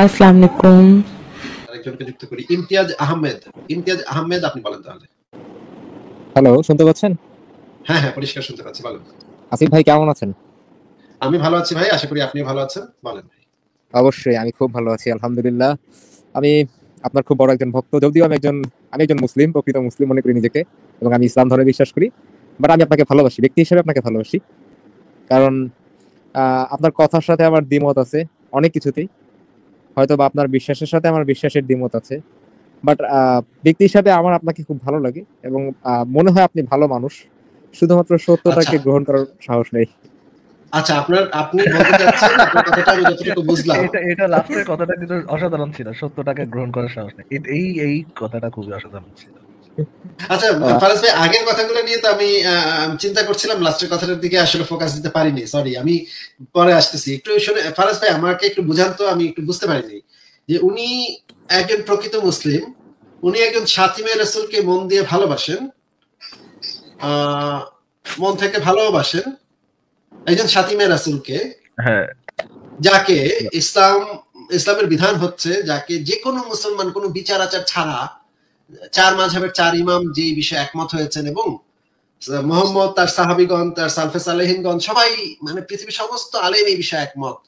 আলাইকুম আরেকজনকে যুক্ত করি ইমতিয়াজ আহমেদ ইমতিয়াজ আহমেদ আপনি বলেন তাহলে হ্যালো শুনতে পাচ্ছেন হ্যাঁ হ্যাঁ পরিষ্কার শুনতে পাচ্ছি আসিফ ভাই কেমন আছেন আমি ভালো আছি ভাই আশা করি আপনি ভালো আছেন বলেন ভাই অবশ্যই আমি খুব ভালো আছি আলহামদুলিল্লাহ আমি আপনার খুব বড় একজন ভক্ত যদিও আমি একজন আমি একজন মুসলিম প্রকৃত মুসলিম মনে করি নিজেকে এবং আমি ইসলাম ধর্মে বিশ্বাস করি বাট আমি আপনাকে ভালোবাসি ব্যক্তি হিসেবে আপনাকে ভালোবাসি কারণ আপনার কথার সাথে আমার দ্বিমত আছে অনেক কিছুতেই হয়তো বা আপনার বিশ্বাসের সাথে আমার বিশ্বাসের দ্বিমত আছে বাট ব্যক্তি হিসাবে আমার আপনাকে খুব ভালো লাগে এবং মনে হয় আপনি ভালো মানুষ শুধুমাত্র সত্যটাকে আচ্ছা। গ্রহণ করার সাহস নেই আচ্ছা আপনার আপনি এটা লাস্টের কথাটা কিন্তু অসাধারণ ছিল সত্যটাকে গ্রহণ করার সাহস নেই এই এই কথাটা খুবই অসাধারণ ছিল আচ্ছা ফারাজ ভাই আগের কথাগুলো নিয়ে তো আমি চিন্তা করছিলাম লাস্টের কথাটার দিকে আসলে ফোকাস দিতে পারিনি সরি আমি পরে আসতেছি একটু শুনে ফারাজ ভাই আমাকে একটু বুঝান তো আমি একটু বুঝতে পারিনি যে উনি একজন প্রকৃত মুসলিম উনি একজন রসুলকে মন দিয়ে ভালোবাসেন মন থেকে ভালোবাসেন একজন সাতিমে রাসুলকে হ্যাঁ। যাকে ইসলাম ইসলামের বিধান হচ্ছে যাকে যে কোনো মুসলমান কোনো বিচার আচার ছাড়া চার মাঝহের চার ইমাম যে বিষয়ে একমত হয়েছেন এবং মোহাম্মদ তার সাহাবিগণ তার সালফেস আলহিনগণ সবাই মানে পৃথিবীর সমস্ত আলেম এই বিষয়ে একমত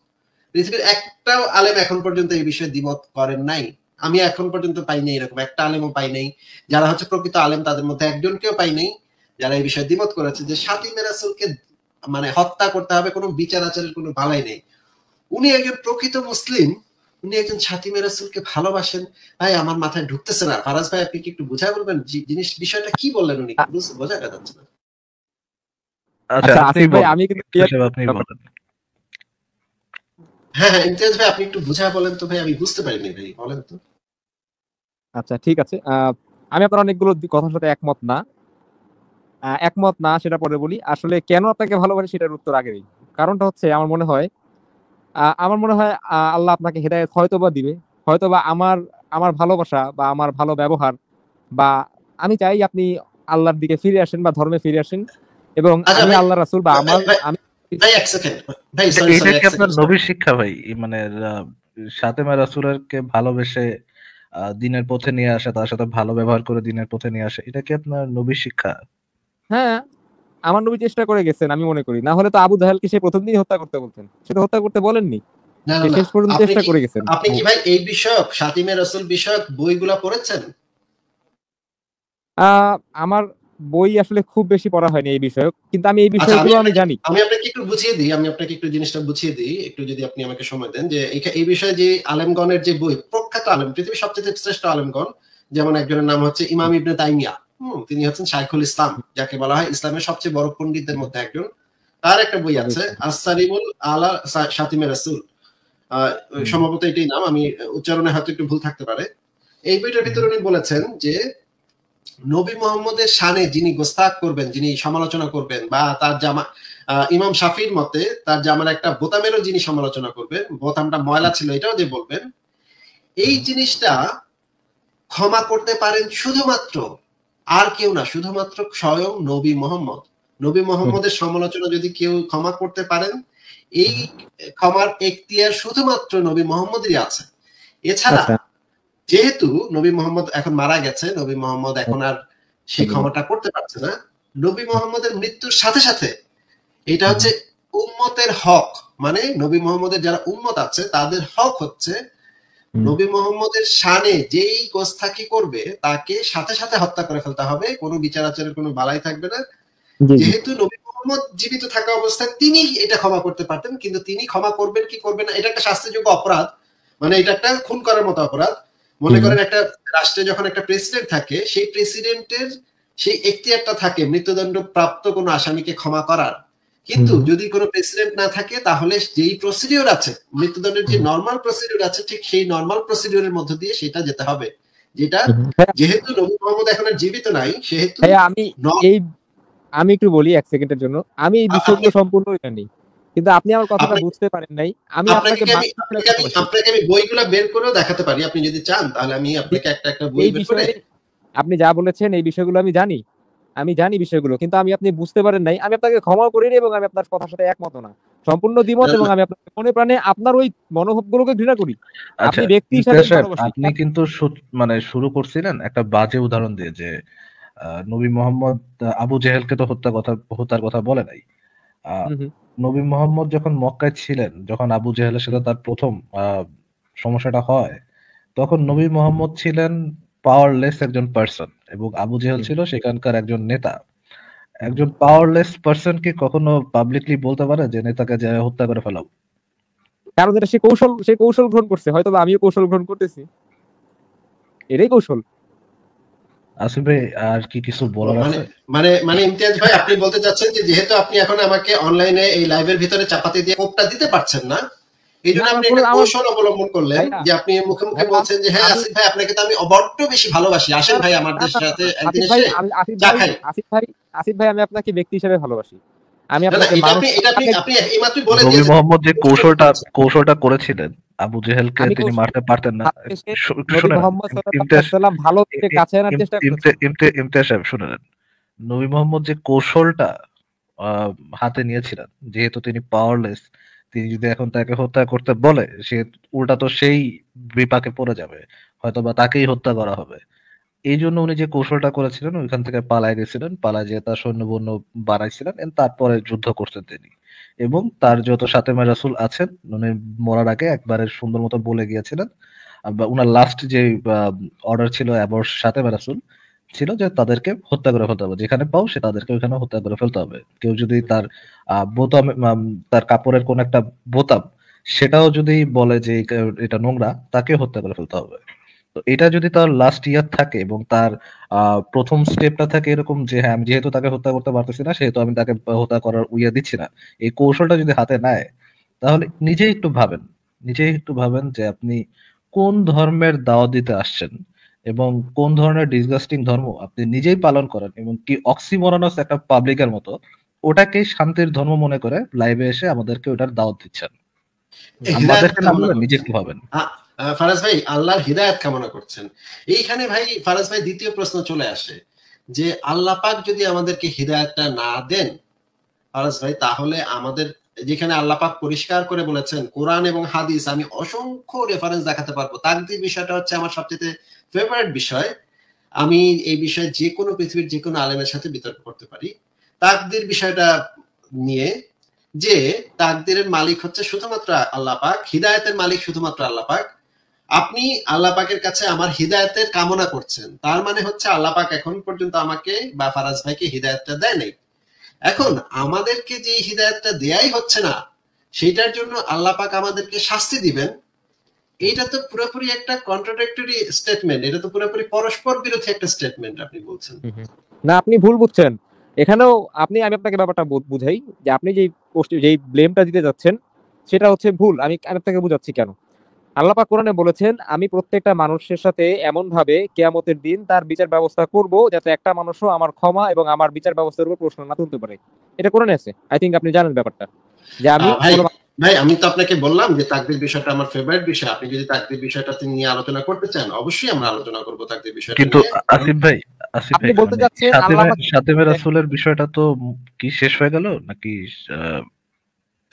পৃথিবীর একটাও আলেম এখন পর্যন্ত এই বিষয়ে দ্বিমত করেন নাই আমি এখন পর্যন্ত পাই নাই এরকম একটা আলেমও পাই নাই যারা হচ্ছে প্রকৃত আলেম তাদের মধ্যে একজন কেউ পাই নাই যারা এই বিষয়ে দ্বিমত করেছে যে সাতি মেরাসুলকে মানে হত্যা করতে হবে কোনো বিচার আচারের কোনো ভালাই নেই উনি একজন প্রকৃত মুসলিম উনি একজন ছাতিমে রাসুলকে ভালোবাসেন ভাই আমার মাথায় ঢুকতেছে না ফারাজ ভাই আপনি কি একটু বুঝায় বলবেন জিনিস বিষয়টা কি বললেন উনি বোঝা যাচ্ছে না আচ্ছা, আচ্ছা আসিফ ভাই আমি কিন্তু হ্যাঁ, হ্যাঁ একটু বলেন তো ভাই আমি বুঝতে পারিনি তো আচ্ছা ঠিক আছে আমি আপনার অনেকগুলো কথার সাথে একমত না একমত না সেটা পরে বলি আসলে কেন আপনাকে ভালোবাসি সেটার উত্তর আগে কারণটা হচ্ছে আমার মনে হয় আমার মনে হয় আল্লাহ আপনাকে হেদায়ত হয়তোবা দিবে হয়তোবা আমার আমার ভালোবাসা বা আমার ভালো ব্যবহার বা আমি চাই আপনি আল্লাহর দিকে ফিরে আসেন বা ধর্মে ফিরে আসেন এবং আচ্ছা আমি আল্লাহ রাসুল বা আমার আমি এটা নবীর শিক্ষা ভাই মানে সাতেমা রাসুলের কে ভালোবেসে দিনের পথে নিয়ে আসা তার সাথে ভালো ব্যবহার করে দিনের পথে নিয়ে আসা এটা কি আপনার নবী শিক্ষা হ্যাঁ আমার নবী চেষ্টা করে গেছেন আমি মনে করি না হলে তো আবু জাহেলকে সে প্রথম দিন হত্যা করতে বলতেন সেটা হত্যা করতে বলেননি শেষ পর্যন্ত চেষ্টা করে গেছেন আপনি কি ভাই এই বিষয়ক বিষয়ক বইগুলা পড়েছেন আমার বই আসলে খুব বেশি পড়া হয়নি এই বিষয়ে কিন্তু আমি এই আচ্ছা, বিষয়গুলো আমি জানি আমি আপনাকে একটু বুঝিয়ে দিই আমি আপনাকে একটু জিনিসটা বুঝিয়ে দিই একটু যদি আপনি আমাকে সময় দেন যে এই বিষয়ে যে আলেমগণের যে বই প্রখ্যাত আলেম পৃথিবীর সবচেয়ে শ্রেষ্ঠ আলেমগণ যেমন একজনের নাম হচ্ছে ইমাম ইবনে তাইমিয়া তিনি হচ্ছেন শাইখুল ইসলাম যাকে বলা হয় ইসলামের সবচেয়ে বড় পণ্ডিতদের মধ্যে একজন তার একটা বই আছে আচ্ছা। আসারিমুল আলা সাতিমে রাসুল সম্ভবত এটি নাম আমি উচ্চারণে হয়তো একটু ভুল থাকতে পারে এই বইটার ভিতরে উনি বলেছেন যে নবী মোহাম্মদের সানে যিনি গোস্তাক করবেন যিনি সমালোচনা করবেন বা তার জামা ইমাম শাফির মতে তার জামার একটা বোতামেরও যিনি সমালোচনা করবেন বোতামটা ময়লা ছিল এটাও যে বলবেন এই জিনিসটা ক্ষমা করতে পারেন শুধুমাত্র আর কেউ না শুধুমাত্র স্বয়ং নবী মোহাম্মদ নবী মোহাম্মদের সমালোচনা যদি কেউ ক্ষমা করতে পারেন এই ক্ষমার এখতিয়ার শুধুমাত্র নবী মোহাম্মদই আছে এছাড়া আচ্ছা। যেহেতু নবী মোহাম্মদ এখন মারা গেছে নবী মোহাম্মদ এখন আর সেই ক্ষমাটা করতে পারছে না নবী মোহাম্মদের মৃত্যুর সাথে সাথে এটা হচ্ছে উম্মতের হক মানে নবী মোহাম্মদের যারা উম্মত আছে তাদের হক হচ্ছে নবী মোহাম্মদের শানে যেই গোস্তাকি করবে তাকে সাথে সাথে হত্যা করে ফেলতে হবে কোনো বিচার আচারের কোনো বালাই থাকবে না যেহেতু নবী মোহাম্মদ জীবিত থাকা অবস্থায় তিনি এটা ক্ষমা করতে পারতেন কিন্তু তিনি ক্ষমা করবেন কি করবেন না এটা একটা শাস্তিযোগ্য অপরাধ মানে এটা একটা খুন করার মতো অপরাধ মনে করেন একটা রাষ্ট্রে যখন একটা প্রেসিডেন্ট থাকে সেই প্রেসিডেন্টের সেই একটা থাকে মৃত্যুদণ্ড প্রাপ্ত কোনো আসামিকে ক্ষমা করার কিন্তু যদি কোনো প্রেসিডেন্ট না থাকে তাহলে যেই প্রসিডিওর আছে মৃত্যুদণ্ডের যে নর্মাল প্রসিডিওর আছে ঠিক সেই নর্মাল প্রসিডিওরের মধ্য দিয়ে সেটা যেতে হবে যেটা হ্যাঁ। যেহেতু নবী মোহাম্মদ এখন আর জীবিত নাই সেহেতু হ্যাঁ, আমি এই আমি একটু বলি এক সেকেন্ডের জন্য আমি এই বিষয়গুলো সম্পূর্ণ জানি কিন্তু আপনি আমার কথাটা বুঝতে পারেন নাই আমি আপনাকে আপনাকে আমি বইগুলো বের করে দেখাতে পারি আপনি যদি চান তাহলে আমি আপনাকে একটা একটা বই বের করে আপনি যা বলেছেন এই বিষয়গুলো আমি জানি আমি জানি বিষয়গুলো কিন্তু আমি আপনি বুঝতে পারেন নাই আমি আপনাকে ক্ষমা করি এবং আমি আপনার কথার সাথে একমত না সম্পূর্ণ দ্বিমত আচ্ছা। এবং আমি আপনার মনে প্রাণে আপনার ওই মনোভাব গুলোকে ঘৃণা করি আচ্ছা, আপনি ব্যক্তি হিসেবে আপনি কিন্তু মানে শুরু করছিলেন একটা বাজে উদাহরণ দিয়ে যে নবী মোহাম্মদ আবু জাহেলকে তো হত্যা কথা হত্যার কথা বলে নাই নবী মোহাম্মদ যখন মক্কায় ছিলেন যখন আবু জাহেলের সাথে তার প্রথম সমস্যাটা হয় তখন নবী মোহাম্মদ ছিলেন পাওয়ারলেস একজন পার্সন এবং আবু জেহেল ছিল সেখানকার একজন নেতা একজন পাওয়ারলেস পারসন কি কখনো পাবলিকলি বলতে পারে যে নেতাকে যে হত্যা করে ফেলাও কারণ এটা সে কৌশল সে কৌশল গ্রহণ করছে হয়তো আমিও কৌশল গ্রহণ করতেছি এটাই কৌশল আসবে আর কি কিছু বলার মানে, আছে মানে মানে ইমতিয়াজ ভাই আপনি বলতে চাচ্ছেন যে যেহেতু আপনি এখন আমাকে অনলাইনে এই লাইভের ভিতরে চাপাতি দিয়ে কোপটা দিতে পারছেন না এই জন্য আপনি একটা কৌশল অবলম্বন করলেন যে আপনি মুখে মুখে হ্যাঁ, বলছেন যে হ্যাঁ আসিফ ভাই আপনাকে তো আমি বেশি ভালোবাসি আসেন ভাই আমার সাথে একদিন এসে চা খাই আসিফ ভাই আসিফ ভাই আমি আপনাকে ব্যক্তি হিসেবে ভালোবাসি আমি আপনাকে মোহাম্মদ যে কৌশলটা কৌশলটা করেছিলেন আবু জেহেলকে তিনি মারতে পারতেন না ভালো কাছে আনার চেষ্টা ইমতিয়াজ সাহেব শুনে নেন নবী মোহাম্মদ যে কৌশলটা হাতে নিয়েছিলেন যেহেতু তিনি পাওয়ারলেস তিনি যদি এখন তাকে হত্যা করতে বলে সে উল্টা তো সেই বিপাকে পড়ে যাবে হয়তো বা তাকেই হত্যা করা হবে এই জন্য উনি যে কৌশলটা করেছিলেন ওইখান থেকে পালায় গেছিলেন পালায় যেয়ে তার সৈন্যবন্য বানাইছিলেন তারপরে যুদ্ধ করতেন তিনি এবং তার যত সাথে রাসুল আছেন উনি মরার আগে একবারে সুন্দর মতো বলে গিয়েছিলেন বা উনার লাস্ট যে অর্ডার ছিল অ্যাবর সাথে রাসুল ছিল যে তাদেরকে হত্যা করে ফেলতে হবে যেখানে পাও সে তাদেরকে ওখানে হত্যা করে ফেলতে হবে কেউ যদি তার বোতাম তার কাপড়ের কোন একটা বোতাম সেটাও যদি বলে যে এটা নোংরা তাকে হত্যা করে ফেলতে হবে তো এটা যদি তার লাস্ট ইয়ার থাকে এবং তার প্রথম স্টেপটা থাকে এরকম যে হ্যাঁ আমি যেহেতু তাকে হত্যা করতে পারতেছি না সেহেতু আমি তাকে হত্যা করার উইয়া দিচ্ছি না এই কৌশলটা যদি হাতে নেয় তাহলে নিজেই একটু ভাবেন নিজেই একটু ভাবেন যে আপনি কোন ধর্মের দাওয়াত দিতে আসছেন এবং কোন ধরনের ডিসগাস্টিং ধর্ম আপনি নিজেই পালন করেন এবং কি অক্সিমরানস একটা পাবলিকের মতো ওটাকে শান্তির ধর্ম মনে করে লাইভে এসে আমাদেরকে ওটার দাওয়াত দিচ্ছেন নিজে কি ভাবেন ফারাজ ভাই আল্লাহর হৃদায়ত কামনা করছেন এইখানে ভাই ফারাজ ভাই দ্বিতীয় প্রশ্ন চলে আসে যে আল্লাহ পাক যদি আমাদেরকে হৃদায়তটা না দেন ফারাজ ভাই তাহলে আমাদের যেখানে আল্লাহ পাক পরিষ্কার করে বলেছেন কোরআন এবং হাদিস আমি অসংখ্য রেফারেন্স দেখাতে পারবো তাকদির বিষয়টা হচ্ছে আমার সবচেয়ে ফেভারিট বিষয় আমি এই বিষয়ে যে কোনো পৃথিবীর যে কোনো আলেমের সাথে বিতর্ক করতে পারি তাকদির বিষয়টা নিয়ে যে তাকদের মালিক হচ্ছে শুধুমাত্র আল্লাহ পাক হৃদায়তের মালিক শুধুমাত্র আল্লাহ পাক আপনি আল্লাহ পাকের কাছে আমার হিদায়তের কামনা করছেন তার মানে হচ্ছে আল্লাহ পাক এখন পর্যন্ত আমাকে বা ফারাজ ভাইকে হৃদায়তটা দেয় নাই এখন আমাদেরকে যে হৃদায়তটা দেয়াই হচ্ছে না সেটার জন্য আল্লাহ পাক আমাদেরকে শাস্তি দিবেন এটা তো পুরোপুরি একটা কন্ট্রাডিক্টরি স্টেটমেন্ট এটা তো পুরোপুরি পরস্পর বিরোধী একটা স্টেটমেন্ট আপনি বলছেন না আপনি ভুল বুঝছেন এখানেও আপনি আমি আপনাকে ব্যাপারটা বুঝাই যে আপনি যেই যেই ব্লেমটা দিতে যাচ্ছেন সেটা হচ্ছে ভুল আমি আমি আপনাকে বুঝাচ্ছি কেন আল্লাপা কোরআনে বলেছেন আমি প্রত্যেকটা মানুষের সাথে এমন ভাবে কেয়ামতের দিন তার বিচার ব্যবস্থা করব যাতে একটা মানুষও আমার ক্ষমা এবং আমার বিচার ব্যবস্থার উপর প্রশ্ন না তুলতে পারে এটা কোরআনে আছে আই থিঙ্ক আপনি জানেন ব্যাপারটা যে আমি ভাই আমি তো আপনাকে বললাম যে তাকদির বিষয়টা আমার ফেভারিট বিষয় আপনি যদি তাকদির বিষয়টা নিয়ে আলোচনা করতে চান অবশ্যই আমরা আলোচনা করব তাকদির বিষয়টা কিন্তু আসিফ ভাই আসিফ ভাই বলতে যাচ্ছেন সাতেমের রাসূলের বিষয়টা তো কি শেষ হয়ে গেল নাকি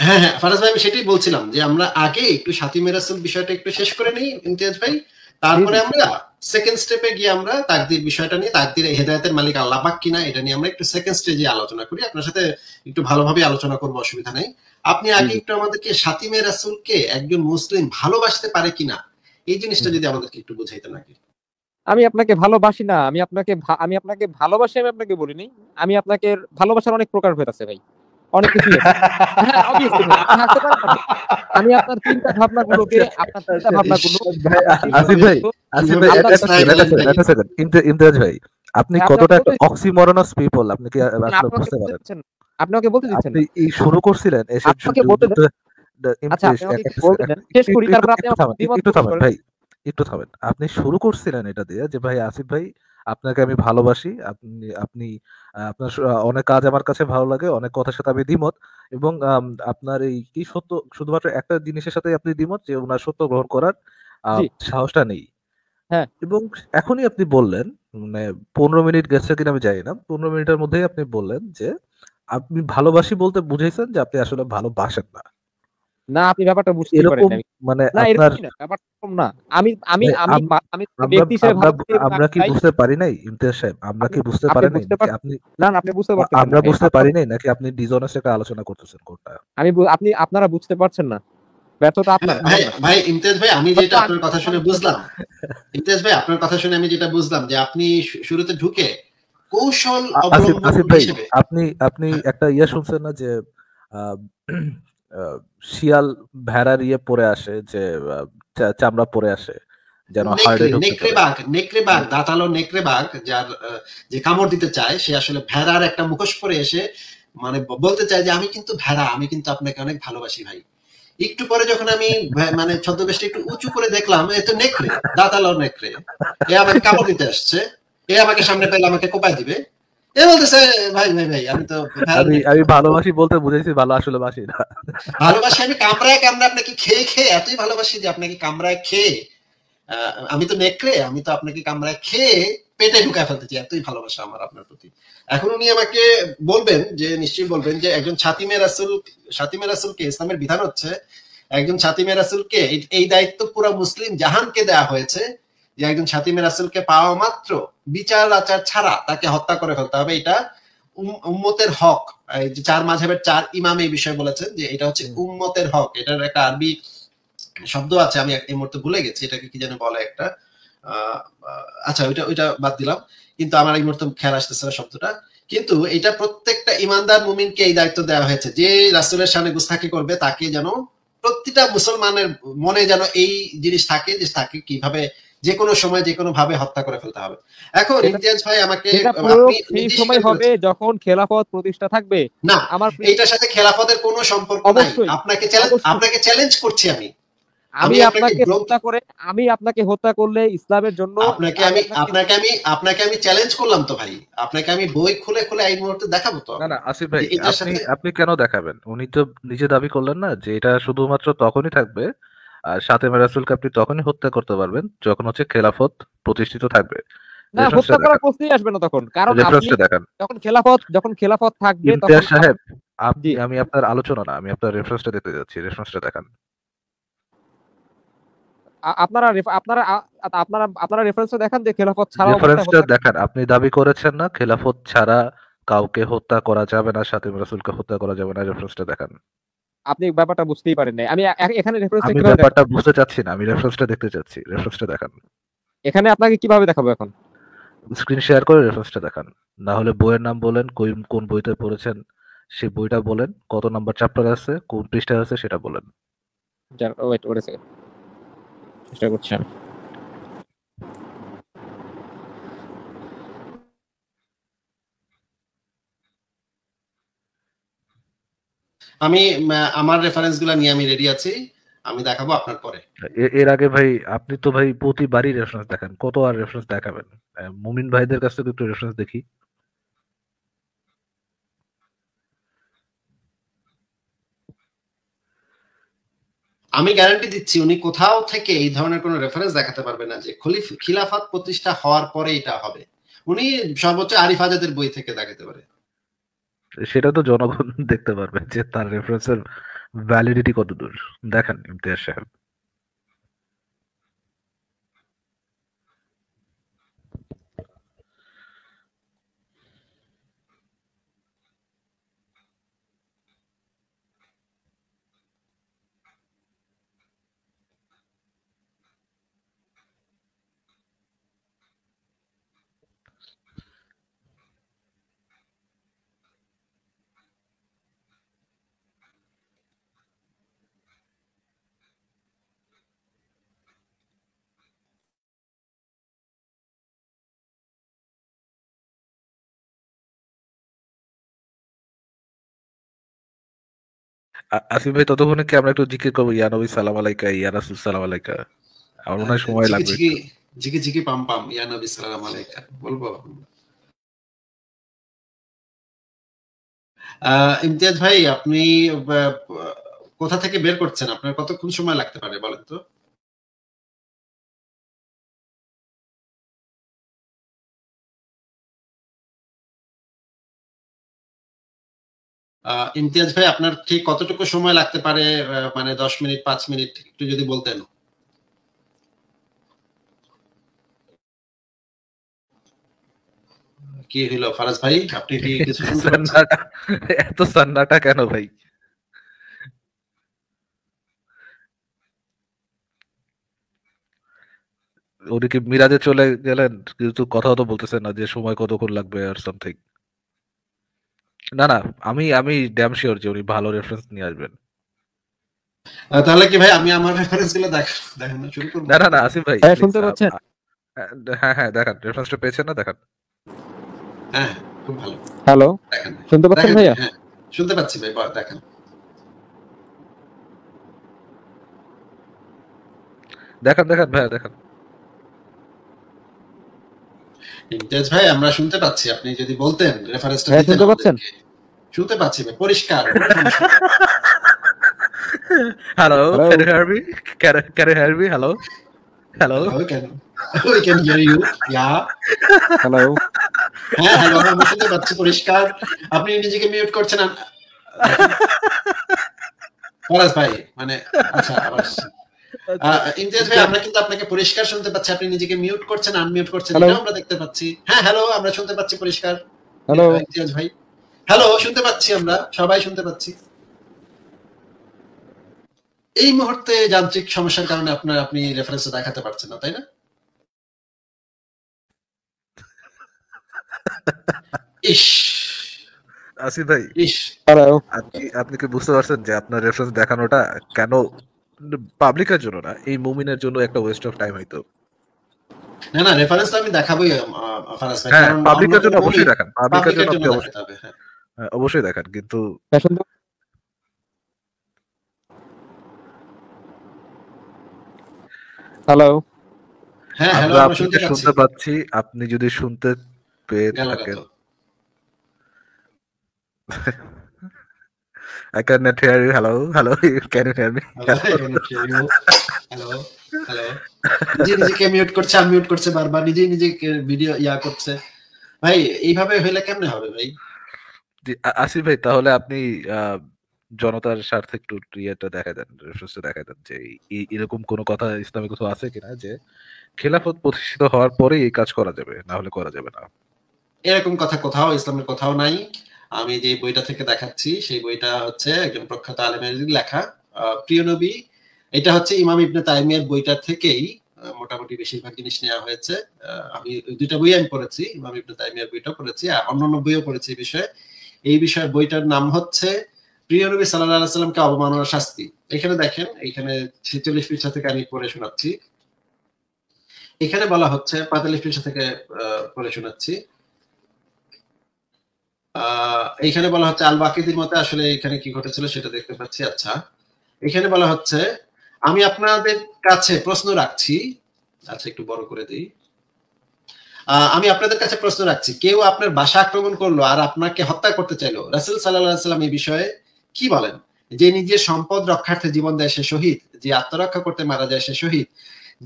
হ্যাঁ হ্যাঁ ফারাজ ভাই আমি সেটাই বলছিলাম যে আমরা আগে একটু সাতিমের রাসূল বিষয়টা একটু শেষ করে নেই ইমতিয়াজ ভাই তারপরে আমরা সেকেন্ড স্টেপে গিয়ে আমরা তাকদির বিষয়টা নিয়ে তাকদির হেদায়তের মালিক আল্লাহ পাক কিনা এটা নিয়ে আমরা একটু সেকেন্ড স্টেজে আলোচনা করি আপনার সাথে একটু ভালোভাবে আলোচনা করবো অসুবিধা নেই আপনি আগে একটু আমাদেরকে সাতিমে রাসুলকে একজন মুসলিম ভালোবাসতে পারে কিনা এই জিনিসটা যদি আমাদেরকে একটু বুঝাইতেন আগে আমি আপনাকে ভালোবাসি না আমি আপনাকে আমি আপনাকে ভালোবাসি আমি আপনাকে বলিনি আমি আপনাকে ভালোবাসার অনেক প্রকার ভেদ আছে ভাই অনেক কিছু হ্যাঁ, আমি আপনার চিন্তা ভাবনা গুলোকে আপনার চিন্তা ভাবনা গুলো আসিফ ভাই আসিফ ভাই একটা সেকেন্ড ইমতিয়াজ ভাই আপনি হ্যাঁ, কতটা একটা অক্সিমরনাস পিপল আপনি কি আসলে বুঝতে পারেন আপনাকে বলতে দিচ্ছেন এই শুরু করছিলেন আপনাকে বলতে আচ্ছা শেষ করি তারপর আপনি একটু থামেন ভাই একটু থামেন আপনি শুরু করছিলেন এটা দিয়ে যে ভাই আসিফ ভাই আপনাকে আমি ভালোবাসি আপনি আপনি আপনার অনেক কাজ আমার কাছে ভালো লাগে অনেক কথার সাথে আমি দ্বিমত এবং আপনার এই কি সত্য শুধুমাত্র একটা জিনিসের সাথে আপনি দ্বিমত যে ওনার সত্য গ্রহণ করার সাহসটা নেই হ্যাঁ এবং এখনই আপনি বললেন মানে পনেরো মিনিট গেছে কিনা আমি জানি না পনেরো মিনিটের মধ্যেই আপনি বললেন যে আপনি ভালোবাসি বলতে বুঝেছেন যে আপনি আসলে ভালোবাসেন না না আপনি ব্যাপারটা বুঝতে পারেন মানে আপনার না আমি আমি মানে আমি আমি ব্যক্তি হিসেবে আমরা কি বুঝতে পারি নাই ইমতিয়াজ সাহেব আমরা কি বুঝতে পারি নাই আপনি না আপনি বুঝতে পারছেন আমরা বুঝতে হ্যাঁ, পারি নাই নাকি আপনি ডিজনেস্ট সাথে আলোচনা করতেছেন কোনটা আমি আপনি আপনারা বুঝতে পারছেন না ব্যর্থতা আপনার ভাই ইমতিয়াজ ভাই আমি যেটা আপনার কথা শুনে বুঝলাম ইমতিয়াজ ভাই আপনার কথা শুনে আমি যেটা বুঝলাম যে আপনি শুরুতে ঢুকে কৌশল আপনি আপনি একটা ইয়ে শুনছেন না যে শিয়াল ভেড়ার ইয়ে পরে আসে যে চামড়া পরে আসে যেন নেকড়ে বাঘ নেকড়ে বাঘ দাঁতালো নেকড়ে বাঘ যার যে কামড় দিতে চায় সে আসলে ভেড়ার একটা মুখোশ পরে এসে মানে বলতে চায় যে আমি কিন্তু ভেড়া আমি কিন্তু আপনাকে অনেক ভালোবাসি ভাই একটু পরে যখন আমি মানে ছদ্মবেশটা একটু উঁচু করে দেখলাম এ তো নেকড়ে দাঁতালো নেকড়ে এ আমাকে কামড় দিতে আসছে আমাকে সামনে পেলে আমাকে কোপায় দিবে এ বলতেছে ভাই ভাই ভাই আমি তো আমি আমি ভালোবাসি বলতে ভালো আসলে বাসি না ভালোবাসি আমি আপনাকে খেয়ে খেয়ে এতই ভালোবাসি যে আপনাকে খেয়ে আমি তো নেকড়ে আমি তো আপনাকে খেয়ে পেটে ঢুকায় ফেলতে চাই এতই ভালোবাসা আমার আপনার প্রতি এখন উনি আমাকে বলবেন যে নিশ্চয়ই বলবেন যে একজন ছাতিমে রাসুল ছাতিমে রাসুলকে ইসলামের বিধান হচ্ছে একজন ছাতিমে রাসুলকে এই দায়িত্ব পুরো মুসলিম জাহানকে দেয়া হয়েছে যে একজন সাতিম আসলকে পাওয়া মাত্র বিচার আচার ছাড়া তাকে হত্যা করে ফেলতে হবে এটা উম্মতের হক যে চার মাঝহের চার ইমাম এই বিষয়ে বলেছেন যে এটা হচ্ছে উম্মতের হক এটার একটা আরবি শব্দ আছে আমি এই মুহূর্তে ভুলে গেছি এটাকে কি যেন বলে একটা আচ্ছা ওইটা ওইটা বাদ দিলাম কিন্তু আমার এই মুহূর্তে খেয়াল আসতেছে না শব্দটা কিন্তু এটা প্রত্যেকটা ইমানদার মুমিনকে এই দায়িত্ব দেওয়া হয়েছে যে রাসুলের সামনে গুস্তাকি করবে তাকে যেন প্রতিটা মুসলমানের মনে যেন এই জিনিস থাকে যে তাকে কিভাবে যে কোনো সময় যে কোনো ভাবে হত্যা করে ফেলতে হবে এখন ইমতিয়াজ ভাই আমাকে সেই সময় হবে যখন খেলাফত প্রতিষ্ঠা থাকবে না আমার এটার সাথে খেলাফতের কোনো সম্পর্ক নাই আপনাকে আপনাকে চ্যালেঞ্জ করছি আমি আমি আপনাকে হত্যা করে আমি আপনাকে হত্যা করলে ইসলামের জন্য আপনাকে আমি আপনাকে আমি আপনাকে আমি চ্যালেঞ্জ করলাম তো ভাই আপনাকে আমি বই খুলে খুলে এই মুহূর্তে দেখাবো তো না না আসিফ ভাই আপনি আপনি কেন দেখাবেন উনি তো নিজে দাবি করলেন না যে এটা শুধুমাত্র তখনই থাকবে আর সাথে রাসুলকে আপনি তখনই হত্যা করতে পারবেন যখন হচ্ছে খেলাফত প্রতিষ্ঠিত থাকবে আপনি আপনার আলোচনা আমি আপনার দেখান আপনারা আপনারা আপনারা আপনারা দেখান যে খেলাফত ছাড়া দেখান আপনি দাবি করেছেন না খেলাফত ছাড়া কাউকে হত্যা করা যাবে না সাথে রাসূলকে হত্যা করা যাবে না রেফারেন্সটা দেখান আপনি ব্যাপারটা বুঝতেই পারেন নাই আমি এখানে রেফারেন্স আমি ব্যাপারটা বুঝতে চাচ্ছি না আমি রেফারেন্সটা দেখতে চাচ্ছি রেফারেন্সটা দেখান এখানে আপনাকে কিভাবে দেখাবো এখন স্ক্রিন শেয়ার করে রেফারেন্সটা দেখান না হলে বইয়ের নাম বলেন কোন কোন বইতে পড়েছেন সেই বইটা বলেন কত নাম্বার চ্যাপ্টার আছে কোন পৃষ্ঠা আছে সেটা বলেন ওয়েট সেকেন্ড চেষ্টা করছি আমি আমি আমার রেফারেন্স গুলা নিয়ে আমি রেডি আছি আমি দেখাবো আপনার পরে এর আগে ভাই আপনি তো ভাই প্রতি বাড়ি রেফারেন্স দেখান কত আর রেফারেন্স দেখাবেন মুমিন ভাইদের কাছ থেকে একটু রেফারেন্স দেখি আমি গ্যারান্টি দিচ্ছি উনি কোথাও থেকে এই ধরনের কোন রেফারেন্স দেখাতে পারবে না যে খিলাফত প্রতিষ্ঠা হওয়ার পরে এটা হবে উনি সর্বোচ্চ আরিফ আজাদের বই থেকে দেখাতে পারে সেটা তো জনগণ দেখতে পারবে যে তার রেফারেন্সের ভ্যালিডিটি কতদূর দেখেন ইমতিয়াজ সাহেব আসিফ ভাই ততক্ষণে কি আমরা একটু জিকির করবো ইয়া নবী সালাম আলাইকা ইয়া রাসুল সালাম আলাইকা আমার মনে হয় সময় লাগবে জিকি জিকি পাম পাম ইয়া নবী সালাম আলাইকা বলবো ইমতিয়াজ ভাই আপনি কোথা থেকে বের করছেন আপনার কতক্ষণ সময় লাগতে পারে বলেন তো ইমতিয়াজ ভাই আপনার ঠিক কতটুকু সময় লাগতে পারে মানে দশ মিনিট পাঁচ মিনিট একটু যদি বলতেন কি হলো ফারাজ ভাই আপনি কি কিছু এত সান্নাটা কেন ভাই উনি মিরাজে চলে গেলেন কিন্তু কথা তো বলতেছেন না যে সময় কতক্ষণ লাগবে আর সামথিং না না আমি আমি ড্যাম শিওর যে উনি ভালো রেফারেন্স নিয়ে আসবেন তাহলে কি ভাই আমি আমার রেফারেন্স গুলো দেখানো শুরু করব না না না আসিফ ভাই হ্যাঁ, শুনতে পাচ্ছেন হ্যাঁ হ্যাঁ দেখান রেফারেন্সটা পেয়েছেন না দেখান হ্যাঁ খুব ভালো হ্যালো শুনতে পাচ্ছেন ভাইয়া হ্যাঁ, শুনতে পাচ্ছি ভাই দেখেন দেখান দেখান ভাই দেখান ইমতিয়াজ ভাই আমরা শুনতে পাচ্ছি আপনি যদি বলতেন রেফারেন্সটা হ্যাঁ, দিতেন শুনতে পাচ্ছেন শুনতে পাচ্ছি ভাই পরিষ্কার hello can you hear me can you hear me hello hello can we can hear you yeah হ্যাঁ হ্যালো আমরা শুনতে পাচ্ছি পরিষ্কার আপনি নিজেকে মিউট করছেন পলাশ ভাই মানে আচ্ছা এই মুহূর্তে যান্ত্রিক সমস্যার কারণে আপনার আপনি রেফারেন্স দেখাতে পারছেন না তাই না ইস আসিফ ভাই ইস আপনি আপনি কি বুঝতে পারছেন যে আপনার রেফারেন্স দেখানোটা কেন পাবলিকের জন্য না এই মুমিনের জন্য একটা ওয়েস্ট অফ টাইম হয়তো না না রেফারেন্স আমি দেখাবোই ফারাস ভাই হ্যাঁ পাবলিকের জন্য অবশ্যই দেখান পাবলিকের জন্য অবশ্যই দেখাবে হ্যাঁ।, হ্যাঁ অবশ্যই দেখান কিন্তু হ্যালো হ্যাঁ হ্যালো আমরা শুনতে পাচ্ছি আপনি যদি শুনতে পেয়ে থাকেন I cannot hear you. Hello, hello. Can you hear me? Hello, hello, hello. নিজে করছে আমি মিউট করছে বারবার নিজে নিজে ভিডিও ইয়া করছে ভাই এইভাবে হইলে কেমনে হবে ভাই আসিফ ভাই তাহলে আপনি জনতার স্বার্থে একটু ইয়েটা দেখা দেন রেফারেন্স দেখা দেন যে এরকম কোন কথা ইসলামে কোথাও আছে কিনা যে খেলাফত প্রতিষ্ঠিত হওয়ার পরে এই কাজ করা যাবে না হলে করা যাবে না এরকম কথা কোথাও ইসলামের কোথাও নাই আমি যে বইটা থেকে দেখাচ্ছি সেই বইটা হচ্ছে একজন প্রখ্যাত আলেমের লেখা প্রিয় নবী এটা হচ্ছে ইমাম ইবনে তাইমিয়ার বইটা থেকেই মোটামুটি বেশিরভাগ জিনিস নেওয়া হয়েছে আমি দুইটা বই আমি পড়েছি ইমাম ইবনে তাইমিয়ার বইটা পড়েছি আর অন্যান্য বইও পড়েছি এই বিষয়ে এই বিষয়ে বইটার নাম হচ্ছে প্রিয় নবী সাল্লাহ সাল্লামকে অবমাননার শাস্তি এখানে দেখেন এখানে ছেচল্লিশ পৃষ্ঠা থেকে আমি পড়ে শোনাচ্ছি এখানে বলা হচ্ছে পঁয়তাল্লিশ পৃষ্ঠা থেকে পড়ে শোনাচ্ছি এখানে বলা হচ্ছে আল বাকিদির মতে আসলে এখানে কি ঘটেছিল সেটা দেখতে পাচ্ছি আচ্ছা এখানে বলা হচ্ছে আমি আপনাদের কাছে প্রশ্ন রাখছি আচ্ছা একটু বড় করে দিই আমি আপনাদের কাছে প্রশ্ন রাখছি কেউ আপনার বাসা আক্রমণ করলো আর আপনাকে হত্যা করতে চাইলো রাসুল সাল্লাম এই বিষয়ে কি বলেন যে নিজের সম্পদ রক্ষার্থে জীবন দেয় সে শহীদ যে আত্মরক্ষা করতে মারা যায় সে শহীদ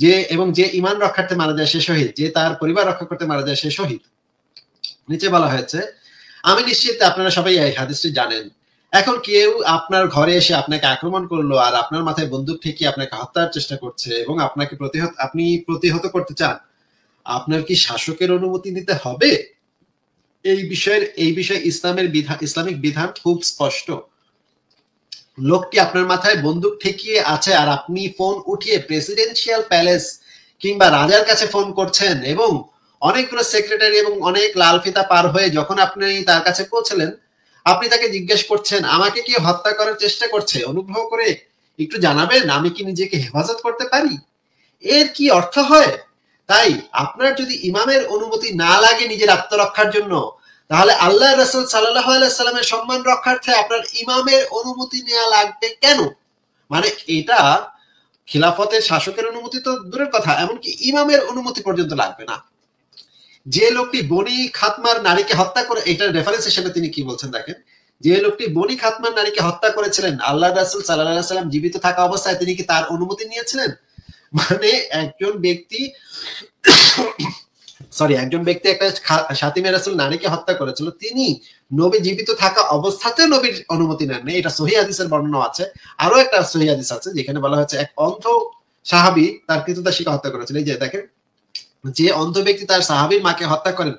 যে এবং যে ইমান রক্ষার্থে মারা যায় সে শহীদ যে তার পরিবার রক্ষা করতে মারা যায় সে শহীদ নিচে বলা হয়েছে আমি নিশ্চিত আপনারা সবাই এই হাদিসটি জানেন এখন কেউ আপনার ঘরে এসে আপনাকে আক্রমণ করলো আর আপনার মাথায় বন্দুক ঠেকিয়ে আপনাকে হত্যার চেষ্টা করছে এবং আপনাকে প্রতিহত আপনি প্রতিহত করতে চান আপনার কি শাসকের অনুমতি নিতে হবে এই বিষয়ের এই বিষয়ে ইসলামের বিধান ইসলামিক বিধান খুব স্পষ্ট লোকটি আপনার মাথায় বন্দুক ঠেকিয়ে আছে আর আপনি ফোন উঠিয়ে প্রেসিডেন্সিয়াল প্যালেস কিংবা রাজার কাছে ফোন করছেন এবং অনেকগুলো সেক্রেটারি এবং অনেক লাল ফিতা পার হয়ে যখন আপনি তার কাছে পৌঁছলেন আপনি তাকে জিজ্ঞেস করছেন আমাকে কি হত্যা করার চেষ্টা করছে অনুগ্রহ করে একটু জানাবেন আমি কি নিজেকে হেফাজত করতে পারি এর কি অর্থ হয় তাই আপনার যদি ইমামের অনুমতি না লাগে নিজের আত্মরক্ষার জন্য তাহলে আল্লাহ রসুল সাল্লাহ আলাইসাল্লামের সম্মান রক্ষার্থে আপনার ইমামের অনুমতি নেওয়া লাগবে কেন মানে এটা খিলাফতের শাসকের অনুমতি তো দূরের কথা এমনকি ইমামের অনুমতি পর্যন্ত লাগবে না যে লোকটি বনি খাতমার নারীকে হত্যা করে এটার রেফারেন্স হিসেবে তিনি কি বলছেন দেখেন যে লোকটি বনি খাতমার নারীকে হত্যা করেছিলেন আল্লাহ রাসুল সাল্লাহ সাল্লাম জীবিত থাকা অবস্থায় তিনি কি তার অনুমতি নিয়েছিলেন মানে একজন ব্যক্তি সরি একজন ব্যক্তি একটা সাতিমে রাসুল নারীকে হত্যা করেছিল তিনি নবী জীবিত থাকা অবস্থাতে নবীর অনুমতি নেন এটা সহি আদিসের বর্ণনা আছে আরো একটা সহি হাদিস আছে যেখানে বলা হয়েছে এক অন্ধ সাহাবি তার কৃতদাসীকে হত্যা করেছিল এই যে দেখেন যে অন্ধ ব্যক্তি তার সাহাবির মাকে হত্যা করেন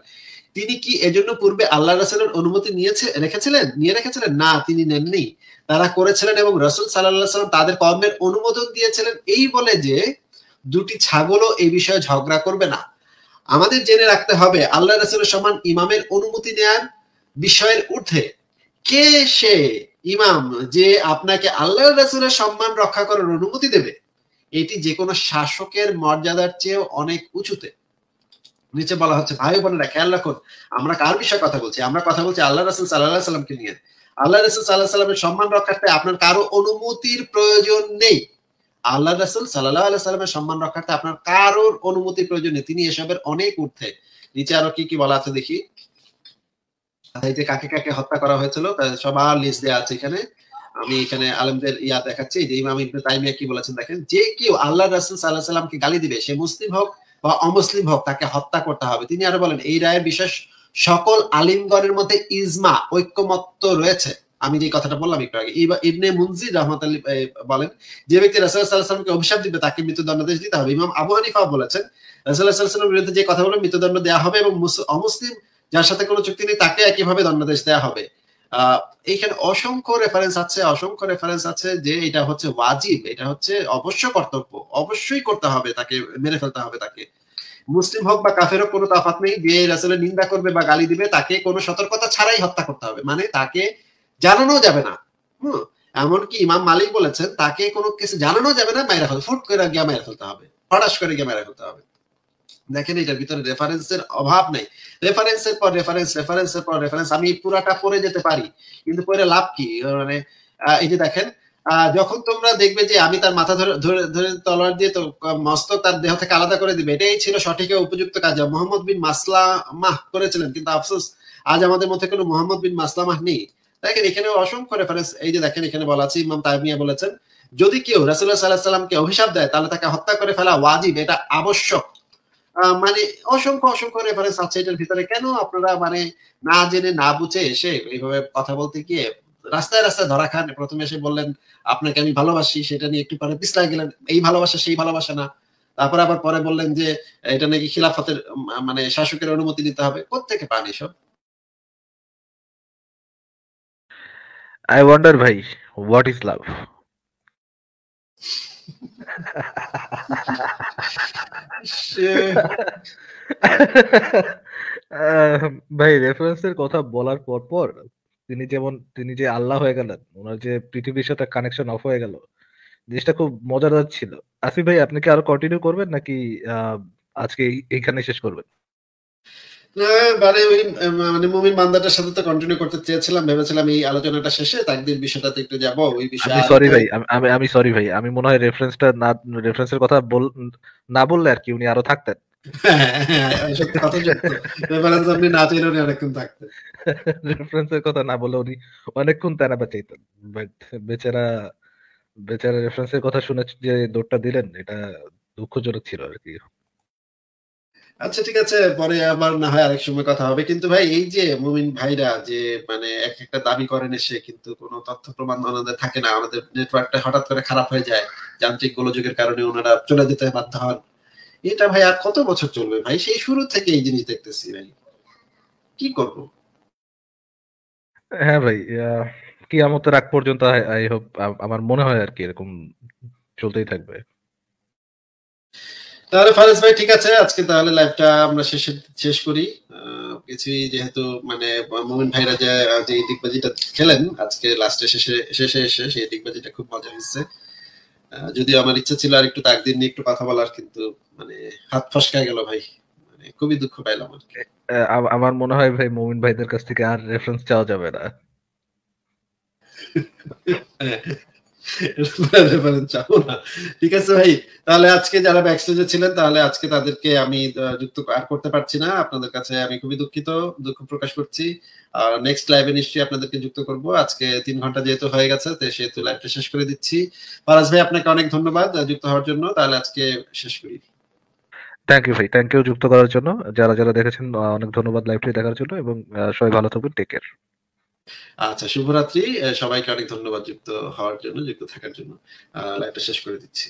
তিনি কি এজন্য পূর্বে আল্লাহ রাসুলের অনুমতি নিয়েছে রেখেছিলেন নিয়ে রেখেছিলেন না তিনি নেননি তারা করেছিলেন এবং রসুল সাল্লাহ সাল্লাম তাদের কর্মের অনুমোদন দিয়েছিলেন এই বলে যে দুটি ছাগলও এই বিষয়ে ঝগড়া করবে না আমাদের জেনে রাখতে হবে আল্লাহ রসুলের সমান ইমামের অনুমতি নেয়ার বিষয়ের ঊর্ধ্বে কে সে ইমাম যে আপনাকে আল্লাহ রাসুলের সম্মান রক্ষা করার অনুমতি দেবে এটি যে কোনো শাসকের মর্যাদার চেয়ে অনেক উঁচুতে নিচে বলা হচ্ছে ভাই বোনেরা খেয়াল রাখুন আমরা কার বিষয়ে কথা বলছি আমরা কথা বলছি আল্লাহ রাসুল সাল্লাহ সাল্লামকে নিয়ে আল্লাহ রাসুল সাল্লাহ সাল্লামের সম্মান রক্ষার্থে আপনার কারো অনুমতির প্রয়োজন নেই আল্লাহ রাসুল সাল্লাহ আল্লাহ সাল্লামের সম্মান রক্ষার্থে আপনার কারোর অনুমতির প্রয়োজন নেই তিনি এসবের অনেক ঊর্ধ্বে নিচে আরো কি কি বলা আছে দেখি যে কাকে কাকে হত্যা করা হয়েছিল সবার লিস্ট দেওয়া আছে এখানে আমি এখানে আলমদের ইয়া দেখাচ্ছি যে ইমাম ইবনে তাইমিয়া কি বলেছেন দেখেন যে কেউ আল্লাহ রাসুল সাল্লাহ সাল্লামকে গালি দিবে সে মুসলিম হোক বা অমুসলিম হোক তাকে হত্যা করতে হবে তিনি আরো বলেন এই রায়ের বিশেষ সকল আলিমগণের মধ্যে ইজমা ঐক্যমত্য রয়েছে আমি যে কথাটা বললাম একটু আগে ইবনে মুনজির রহমত আলী বলেন যে ব্যক্তি রাসূল সাল্লাল্লাহু আলাইহি ওয়াসাল্লামকে অভিশাপ দিবে তাকে মৃত্যুদণ্ডাদেশ দিতে হবে ইমাম আবু হানিফা বলেছেন রাসূল সাল্লাল্লাহু রাসুল্লাহামের বিরুদ্ধে যে কথা বলবে মৃত্যুদণ্ড দেওয়া হবে এবং অমুসলিম যার সাথে কোনো চুক্তি নেই তাকে একইভাবে দণ্ডাদেশ দেওয়া হবে এইখানে অসংখ্য রেফারেন্স আছে অসংখ্য রেফারেন্স আছে যে এটা হচ্ছে ওয়াজিব এটা হচ্ছে অবশ্য কর্তব্য অবশ্যই করতে হবে তাকে মেরে ফেলতে হবে তাকে মুসলিম হোক বা কাফের হোক কোনো তাফাত নেই যে রাসেলের নিন্দা করবে বা গালি দিবে তাকে কোনো সতর্কতা ছাড়াই হত্যা করতে হবে মানে তাকে জানানো যাবে না হম এমনকি ইমাম মালিক বলেছেন তাকে কোনো কিছু জানানো যাবে না মায়েরা ফুট করে গিয়ে মায়েরা ফেলতে হবে হঠাৎ করে গিয়ে মায়েরা ফেলতে হবে দেখেন এটার ভিতরে রেফারেন্সের অভাব নেই রেফারেন্সের পর রেফারেন্স রেফারেন্সের পর রেফারেন্স আমি পুরাটা পড়ে যেতে পারি কিন্তু পরে লাভ কি মানে এই যে দেখেন যখন তোমরা দেখবে যে আমি তার মাথা ধরে ধরে তলার দিয়ে তো মস্তক তার দেহ থেকে আলাদা করে দিবে এটাই ছিল সঠিক উপযুক্ত কাজ মোহাম্মদ বিন মাসলামাহ করেছিলেন কিন্তু আফসোস আজ আমাদের মধ্যে কোনো মোহাম্মদ বিন মাসলামাহ নেই দেখেন এখানে অসংখ্য রেফারেন্স এই যে দেখেন এখানে বলা আছে ইমাম তাইমিয়া বলেছেন যদি কেউ রাসুল্লাহ সাল্লাহ সাল্লামকে অভিশাপ দেয় তাহলে তাকে হত্যা করে ফেলা ওয়াজিব এটা আবশ্যক মানে অসংখ্য অসংখ্য রেফারেন্স আছে এটার ভিতরে কেন আপনারা মানে না জেনে না বুঝে এসে এইভাবে কথা বলতে গিয়ে রাস্তায় রাস্তায় ধরা খান প্রথমে এসে বললেন আপনাকে আমি ভালোবাসি সেটা নিয়ে একটু পরে পিছলা গেলেন এই ভালোবাসা সেই ভালোবাসা না তারপরে আবার পরে বললেন যে এটা নাকি খিলাফতের মানে শাসকের অনুমতি নিতে হবে কোথেকে পান এসব আই ওয়ান্ডার ভাই হোয়াট ইজ লাভ ভাই রেফারেন্সের কথা বলার পর পর তিনি যেমন তিনি যে আল্লাহ হয়ে গেলেন ওনার যে পৃথিবীর সাথে কানেকশন অফ হয়ে গেল জিনিসটা খুব মজাদার ছিল আসিফ ভাই আপনি কি আরো কন্টিনিউ করবেন নাকি আজকে এইখানে শেষ করবেন মানে ওই মানে মুমিন বান্দাটার সাথে তো কন্টিনিউ করতে চেয়েছিলাম ভেবেছিলাম এই আলোচনাটা শেষে তাকদির বিষয়টাতে একটু যাব ওই বিষয়ে আমি সরি ভাই আমি আমি সরি ভাই আমি মনে হয় রেফারেন্সটা না রেফারেন্সের কথা বল না বললে আর কি উনি আরো থাকতেন হ্যাঁ, কথা না বলে উনি অনেকক্ষণ তারা বাট বেচারা বেচারা রেফারেন্সের কথা শুনে যে দৌড়টা দিলেন এটা দুঃখজনক ছিল আর কি আচ্ছা ঠিক আছে পরে আবার না হয় আরেক সময় কথা হবে কিন্তু ভাই এই যে মুমিন ভাইরা যে মানে এক একটা দাবি করেন এসে কিন্তু কোনো তথ্য প্রমাণ ওনাদের থাকে না আমাদের নেটওয়ার্কটা হঠাৎ করে খারাপ হয়ে যায় যান্ত্রিক গোলযোগের কারণে ওনারা চলে যেতে বাধ্য হন এটা ভাই আর কত বছর চলবে ভাই সেই শুরু থেকে এই জিনিস দেখতেছি ভাই কি করব হ্যাঁ ভাই কিয়ামতের আগ পর্যন্ত আই হোপ আমার মনে হয় আর কি এরকম চলতেই থাকবে তাহলে ফারেজ ভাই ঠিক আছে আজকে তাহলে লাইভটা আমরা শেষ শেষ করি কিছুই যেহেতু মানে মোমিন ভাইরা যে যে দিকবাজিটা খেলেন আজকে লাস্টে শেষে শেষে এসে সেই দিকবাজিটা খুব মজা হচ্ছে যদি আমার ইচ্ছা ছিল আর একটু তাকদিন নিয়ে একটু কথা বলার কিন্তু মানে হাত ফসকা গেল ভাই মানে খুবই দুঃখ পাইলাম আমার মনে হয় ভাই মোমিন ভাইদের কাছ থেকে আর রেফারেন্স চাওয়া যাবে না হ্যাঁ। আজকে যারা ছিলেন যুক্ত করতে পারছি না খুবই দুঃখিত আপনাদেরকে যুক্ত আজকে তিন ঘন্টা যেহেতু হয়ে গেছে সেহেতু শেষ করে দিচ্ছি ভাই আপনাকে অনেক ধন্যবাদ যুক্ত হওয়ার জন্য তাহলে আজকে শেষ করি থ্যাংক ইউ ভাই থ্যাংক ইউ যুক্ত করার জন্য যারা যারা দেখেছেন অনেক ধন্যবাদ লাইভটি দেখার জন্য এবং সবাই ভালো থাকবেন টেক কেয়ার আচ্ছা শুভরাত্রি সবাইকে অনেক ধন্যবাদ যুক্ত হওয়ার জন্য যুক্ত থাকার জন্য লাইভটা শেষ করে দিচ্ছি